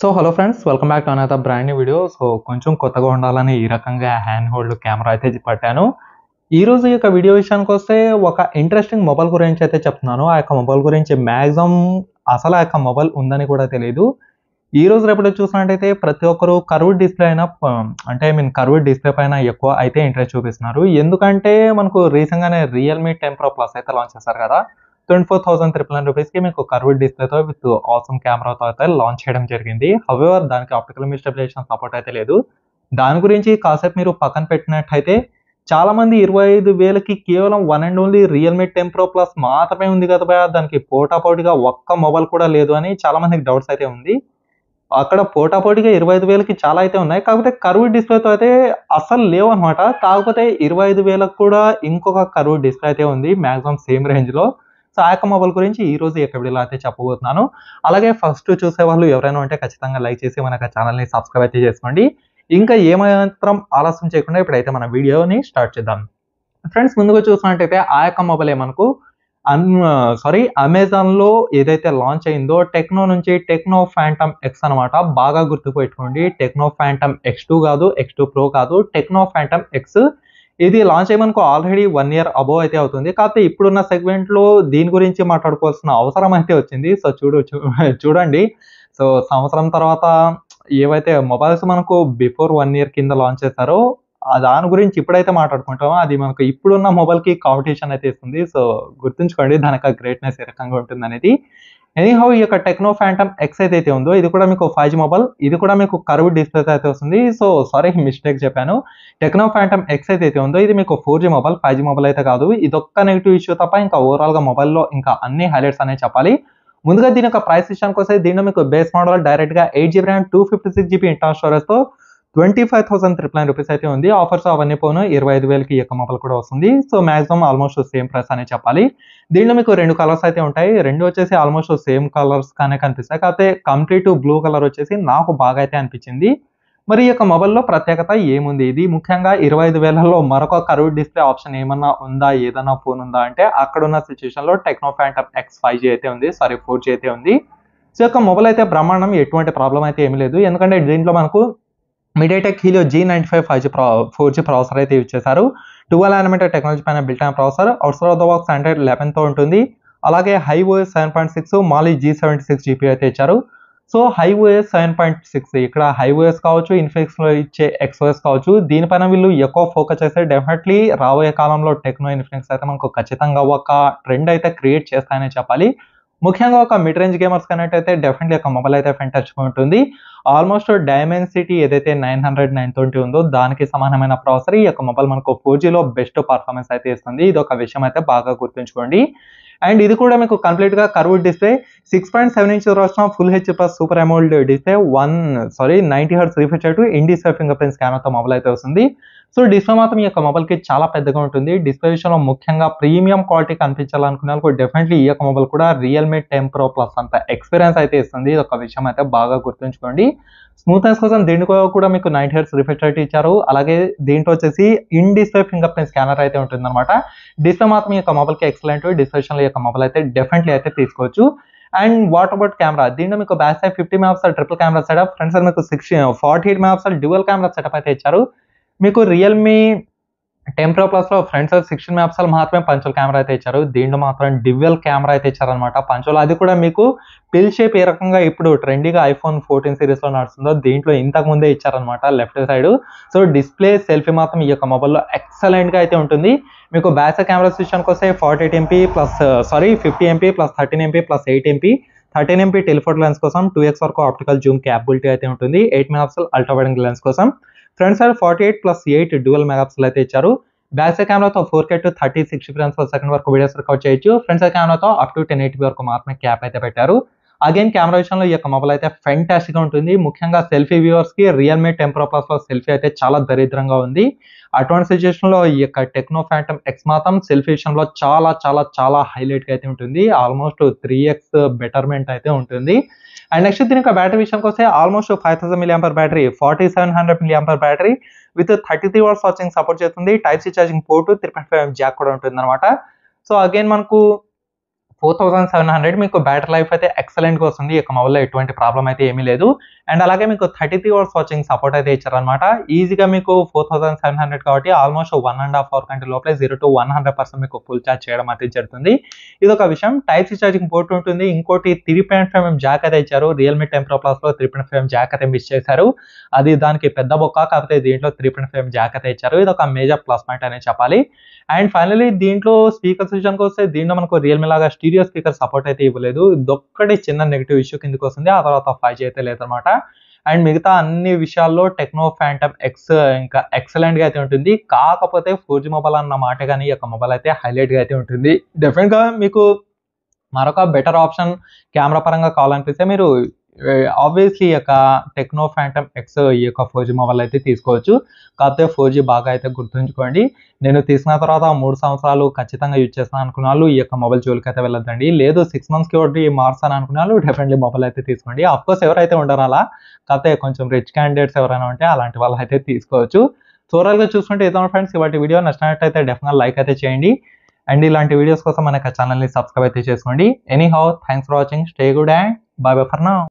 so hello friends welcome back to another brand video so కొంచెం కొత్తగా ఉండాలని ఈ రకంగా హ్యాండ్ హోల్డ్ కెమెరా అయితే పట్టాను ఈ రోజు యొక్క వీడియో విషయానికి వస్తే ఒక ఇంట్రెస్టింగ్ మొబైల్ గురించి అయితే చెప్తున్నాను ఆ యొక్క మొబైల్ గురించి మ్యాక్సిమం అసలు ఆ యొక్క మొబైల్ ఉందని కూడా తెలియదు ఈ రోజు రేపటి చూసినట్టయితే ప్రతి ఒక్కరు కర్వ్ డిస్ప్లే అయినా um, అంటే ఐ మీన్ కర్వ్ డిస్ప్లే పైన ఎక్కువ అయితే ఇంట్రెస్ట్ చూపిస్తున్నారు ఎందుకంటే మనకు రీసెంట్గానే రియల్మీ టెన్ ప్రో ప్లస్ అయితే లాంచ్ చేశారు కదా twenty four thousand triple nine రూపీస్కి మీకు కర్వ్డ్ డిస్ప్లేతో విత్ ఆసమ్ కెమెరాతో అయితే లాంచ్ చేయడం జరిగింది హవెవర్ దానికి ఆప్టికల్ మిస్టబిలేషన్ సపోర్ట్ అయితే లేదు దాని గురించి కాసేపు మీరు పక్కన పెట్టినట్టయితే చాలా మంది ఇరవై ఐదు వేలకి కేవలం one and only Realme ten pro plus మాత్రమే ఉంది కదా భయ దానికి పోటాపోటీగా ఒక్క మొబైల్ కూడా లేదు అని చాలా మందికి డౌట్స్ అయితే ఉంది అక్కడ పోటాపోటీగా ఇరవై ఐదు వేలకి చాలా అయితే ఉన్నాయి కాకపోతే కరువు డిస్ప్లేతో అయితే అసలు లేవు అనమాట కాకపోతే ఇరవై ఐదు వేలకు కూడా ఇంకొక కరువు డిస్ప్లే అయితే ఉంది మ్యాక్సిమం సేమ్ రేంజ్లో సో ఆ యొక్క మొబైల్ గురించి ఈ రోజు యొక్క వీడియోలో అయితే చెప్పబోతున్నాను అలాగే ఫస్ట్ చూసే వాళ్ళు ఎవరైనా ఉంటే ఖచ్చితంగా లైక్ చేసి మన ఛానల్ని సబ్స్క్రైబ్ అయితే చేసుకోండి ఇంకా ఏమాత్రం ఆలస్యం చేయకుండా ఇప్పుడైతే మన వీడియోని స్టార్ట్ చేద్దాం ఫ్రెండ్స్ ముందుగా చూసినట్టయితే ఆ యొక్క మొబైల్ మనకు అన్ సారీ అమెజాన్లో ఏదైతే లాంచ్ అయిందో టెక్నో నుంచి టెక్నో ఫ్యాంటమ్ ఎక్స్ అనమాట బాగా గుర్తుపెట్టుకోండి టెక్నో ఫ్యాంటమ్ ఎక్స్ టూ కాదు ఎక్స్ టూ ప్రో కాదు టెక్నో ఫ్యాంటమ్ ఎక్స్ ఇది లాంచ్ అయ్యమనుకో ఆల్రెడీ వన్ ఇయర్ అబోవ్ అయితే అవుతుంది కాకపోతే ఇప్పుడున్న సెగ్మెంట్లో దీని గురించి మాట్లాడుకోవాల్సిన అవసరం అయితే వచ్చింది సో చూడు చూడండి సో సంవత్సరం తర్వాత ఏవైతే మొబైల్స్ మనకు బిఫోర్ వన్ ఇయర్ కింద లాంచ్ చేస్తారో దాని గురించి ఇప్పుడైతే మాట్లాడుకుంటామో అది మనకు ఇప్పుడున్న మొబైల్కి కాంపిటీషన్ అయితే ఇస్తుంది సో గుర్తుంచుకోండి దానికి గ్రేట్నెస్ ఏ రకంగా ఉంటుంది అనేది ఎనీహౌ ఈ యొక్క టెక్నో ఫ్యాంటమ్ ఎక్స్ ఏదైతే ఉందో ఇది కూడా మీకు ఫైవ్ జీ మొబైల్ ఇది కూడా మీకు కర్వ్ డిస్ప్లే అయితే వస్తుంది సో సారీ మిస్టేక్ చెప్పాను టెక్నో ఫ్యాంటమ్ ఎక్స్ ఏదైతే ఉందో ఇది మీకు four G mobile five G mobile అయితే కాదు ఇదొక్క నెగిటివ్ ఇష్యూ తప్ప ఇంకా ఓవరాల్గా మొబైల్లో ఇంకా అన్ని హైలైట్స్ అనేవి చెప్పాలి ముందుగా దీని యొక్క ప్రైస్ విషయానికి వస్తే దీనిలో మీకు బేస్ మోడల్ డైరెక్ట్గా eight GB RAM two fifty six GB internal స్టోరేజ్తో twenty five thousand triple nine rupees అయితే ఉంది ఆఫర్స్ అవన్నీ పోను ఇరవై ఐదు వేలకి ఎక్కువ మొబైల్ కూడా వస్తుంది so maximum almost same price అనే చెప్పాలి దీనిలో మీకు రెండు కలర్స్ అయితే ఉంటాయి రెండు వచ్చేసి ఆల్మోస్ట్ సేమ్ కలర్స్ కానీ కనిపిస్తాయి కాకపోతే కంప్లీట్ బ్లూ కలర్ వచ్చేసి నాకు బాగా అయితే అనిపించింది మరి ఈ యొక్క మొబైల్లో ప్రత్యేకత ఏముంది ఇది ముఖ్యంగా ఇరవై ఐదు వేలలో మరొక కరువు డిస్ప్లే ఆప్షన్ ఏమన్నా ఉందా ఏదన్నా ఫోన్ ఉందా అంటే అక్కడ ఉన్న సిచ్యువేషన్లో Tecno Phantom X five G అయితే ఉంది సారీ ఫోర్ జీ అయితే ఉంది సో యొక్క మొబైల్ అయితే బ్రహ్మాండం ఎటువంటి ప్రాబ్లం అయితే ఏమీ లేదు ఎందుకంటే దీంట్లో మనకు MediaTek Helio G ninety five five G ప్రా ఫోర్ జీ ప్రాసెసర్ అయితే యూజ్ చేశారు టువల్ అనమాట టెక్నాలజీ పైన బిల్ట్ అయిన processor outside of the box hundred లెవెన్తో ఉంటుంది అలాగే Hi OS seven point six Mali G seventy six GP అయితే ఇచ్చారు so Hi OS seven point six ఇక్కడ హై ఓఎస్ కావచ్చు ఇన్ఫ్లిక్స్లో ఇచ్చే ఎక్స్ఓఎస్ కావచ్చు దీనిపైన వీళ్ళు ఎక్కువ ఫోకస్ చేస్తే డెఫినెట్లీ రాబోయే కాలంలో టెక్నో ఇన్ఫ్లిక్స్ అయితే మనకు ఖచ్చితంగా ఒక ట్రెండ్ అయితే క్రియేట్ చేస్తాయని చెప్పాలి ముఖ్యంగా ఒక మిడ్ రేంజ్ గేమర్స్ కనెక్ట్ అయితే డెఫినెట్లీ ఒక మొబైల్ అయితే ఫెంటాస్టిక్గా ఉంటుంది ఆల్మోస్ట్ డైమండ్ సిటీ ఏదైతే నైన్ హండ్రెడ్ నైన్ ట్వంటీ ఉందో దానికి సమానమైన ప్రాసెసర్ ఈ యొక్క మొబైల్ మనకు ఫోర్ జీలో బెస్ట్ పర్ఫార్మెన్స్ అయితే ఇస్తుంది ఇది ఒక విషయం అయితే బాగా గుర్తుంచుకోండి అండ్ ఇది కూడా మీకు కంప్లీట్గా curve display six point seven inch వచ్చిన full H plus super AMOLED display one sorry ninety hertz refresh టు సర్ ఫింగర్ ప్రింట్ స్కానర్తో మొబైల్ అయితే వస్తుంది సో డిస్ప్లే మాత్రం ఈ యొక్క మొబైల్కి చాలా పెద్దగా ఉంటుంది డిస్ప్లే విషయంలో ముఖ్యంగా ప్రీమియం క్వాలిటీ కనిపించాలనుకునే వాళ్ళు డెఫినెట్లీ ఈ యొక్క మొబైల్ కూడా రియల్మీ టెన్ ప్రో ప్లస్ అంత ఎక్స్పీరియన్స్ అయితే ఇస్తుంది ఇది ఒక విషయం అయితే బాగా గుర్తుంచుకోండి స్మూత్నెస్ కోసం దీని కూడా మీకు నైన్ హెర్స్ రిఫ్రెష్ ఇచ్చారు అలాగే దీంట్లో వచ్చేసి in display fingerprint scanner అయితే ఉంటుంది అనమాట డిస్ప్లే మాత్రం ఈ యొక్క మొబైల్కి ఎక్సలెంట్ డిస్ప్లేషన్లో యొక్క మొబైల్ అయితే డెఫినెట్లీ అయితే తీసుకోవచ్చు అండ్ వాట్ అబౌట్ కెమెరా దీంట్లో మీకు back side fifty megapixel triple camera setup front side మీకు six forty eight megapixel dual camera setup అయితే ఇచ్చారు మీకు రియల్మీ టెంప్రో ప్లస్లో ఫ్రంట్ సైడ్ సిక్స్టీన్ మెగాపిక్సెల్ మాత్రమే పంచుల కెమెరా అయితే ఇచ్చారు దీంట్లో మాత్రం డివెల్ కెమెరా అయితే ఇచ్చారనమాట పంచులు అది కూడా మీకు పిల్ షేప్ ఏ రకంగా ఇప్పుడు ట్రెండీగా ఐఫోన్ ఫోర్టీన్ సిరీస్లో నడుస్తుందో దీంట్లో ఇంతకు ముందే ఇచ్చారనమాట left side so display selfie మాత్రం ఈ యొక్క మొబైల్లో ఎక్సలెంట్గా అయితే ఉంటుంది మీకు బ్యాక్ కెమెరా విషయానికి వస్తే forty eight MP plus sorry fifty MP plus thirteen MP plus eight MP thirteen MP telephone lens కోసం టూ ఎక్స్ వరకు ఆప్టికల్ జూమ్ క్యాపబిలిటీ అయితే ఉంటుంది eight megapixel ultra wide angle lens కోసం front side forty eight plus eight dual megapixel అయితే ఇచ్చారు back side కెమెరాతో four K to thirty six frames per second వరకు videos record చేయొచ్చు ఫ్రంట్ సైడ్ కెమెరాతో అప్ టు టెన్ ఎయిటీ వరకు మాత్రమే cap అయితే పెట్టారు అగైన్ కెమెరా విషయంలో ఈ యొక్క మొబైల్ అయితే గా ఉంటుంది ముఖ్యంగా సెల్ఫీ కి రియల్మీ ప్లస్ లో సెల్ఫీ అయితే చాలా దరిద్రంగా ఉంది అటువంటి లో ఈ యొక్క టెక్నో ఫ్యాంటమ్ ఎక్స్ మాత్రం సెల్ఫీ విషయంలో చాలా చాలా చాలా హైలైట్గా అయితే ఉంటుంది ఆల్మోస్ట్ త్రీ ఎక్స్ బెటర్మెంట్ అయితే ఉంటుంది అండ్ నెక్స్ట్ దీని యొక్క బ్యాటరీ విషయానికి వస్తే almost five thousand milliamp battery forty seven hundred milliamp battery with thirty three watts watching support చేస్తుంది type C charging port three point five jack కూడా ఉంటుంది అనమాట సో అగైన్ మనకు ఫోర్ థౌసండ్ సెవెన్ హండ్రెడ్ మీకు battery life అయితే ఎక్సలెంట్గా వస్తుంది ఇక యొక్క మొబైల్లో ఎటువంటి ప్రాబ్లం అయితే ఏమీ లేదు అండ్ అలాగే మీకు thirty three hours watching support అయితే ఇచ్చారనమాట ఈజీగా మీకు ఫోర్ థౌసండ్ సెవెన్ హండ్రెడ్ కాబట్టి almost one and half hour కంటే లోపల zero to one hundred percent మీకు ఫుల్ ఛార్జ్ చేయడం అయితే జరుగుతుంది ఇది ఒక విషయం టైప్ సి ఛార్జింగ్ పోర్ట్ ఉంటుంది ఇంకోటి three point five MM jack అయితే ఇచ్చారు రియల్మీ టెంప్రో ప్లస్లో three point five MM jack అయితే మిస్ చేశారు అది దానికి పెద్ద బొక్క కాకపోతే దీంట్లో three point five MM jack అయితే ఇచ్చారు ఇది ఒక మేజర్ ప్లస్ పాయింట్ అనే చెప్పాలి అండ్ ఫైనలీ దీంట్లో స్పీకర్ సిస్టమ్కి వస్తే దీంట్లో మనకు రియల్మీ లాగా స్టీ స్టీరియో స్పీకర్ సపోర్ట్ అయితే ఇవ్వలేదు ఇదొక్కటి చిన్న నెగిటివ్ ఇష్యూ కిందకు వస్తుంది ఆ తర్వాత ఫైవ్ జీ అయితే లేదనమాట అండ్ మిగతా అన్ని విషయాల్లో టెక్నో ఫ్యాంటమ్ ఎక్స్ ఇంకా ఎక్సలెంట్గా అయితే ఉంటుంది కాకపోతే ఫోర్ జీ మొబైల్ అన్న మాట కానీ ఈ యొక్క మొబైల్ అయితే హైలైట్గా అయితే ఉంటుంది డెఫినెట్గా మీకు మరొక బెటర్ ఆప్షన్ కెమెరా పరంగా కావాలనిపిస్తే మీరు ఆబ్వియస్లీ ఈ యొక్క టెక్నో ఫ్యాంటమ్ ఎక్స్ ఈ యొక్క ఫోర్ జీ మొబైల్ అయితే తీసుకోవచ్చు కాకపోతే ఫోర్ జీ బాగా అయితే గుర్తుంచుకోండి నేను తీసుకున్న తర్వాత మూడు సంవత్సరాలు ఖచ్చితంగా యూజ్ చేస్తాను అనుకున్న వాళ్ళు ఈ యొక్క మొబైల్ జోలికి అయితే వెళ్ళొద్దండి లేదు సిక్స్ మంత్స్కి ఒకటి మార్చాను అనుకున్న వాళ్ళు డెఫినెట్లీ మొబైల్ అయితే తీసుకోండి కోర్స్ ఎవరైతే ఉండరు అలా కాకపోతే కొంచెం రిచ్ క్యాండిడేట్స్ ఎవరైనా ఉంటే అలాంటి వాళ్ళు అయితే తీసుకోవచ్చు గా చూసుకుంటే ఏదో ఫ్రెండ్స్ ఇవాటి వీడియో నచ్చినట్టయితే డెఫినెట్ లైక్ అయితే చేయండి అండ్ ఇలాంటి వీడియోస్ కోసం మన ఛానల్ని సబ్స్క్రైబ్ అయితే చేసుకోండి anyhow thanks for watching stay good and bye bye for నా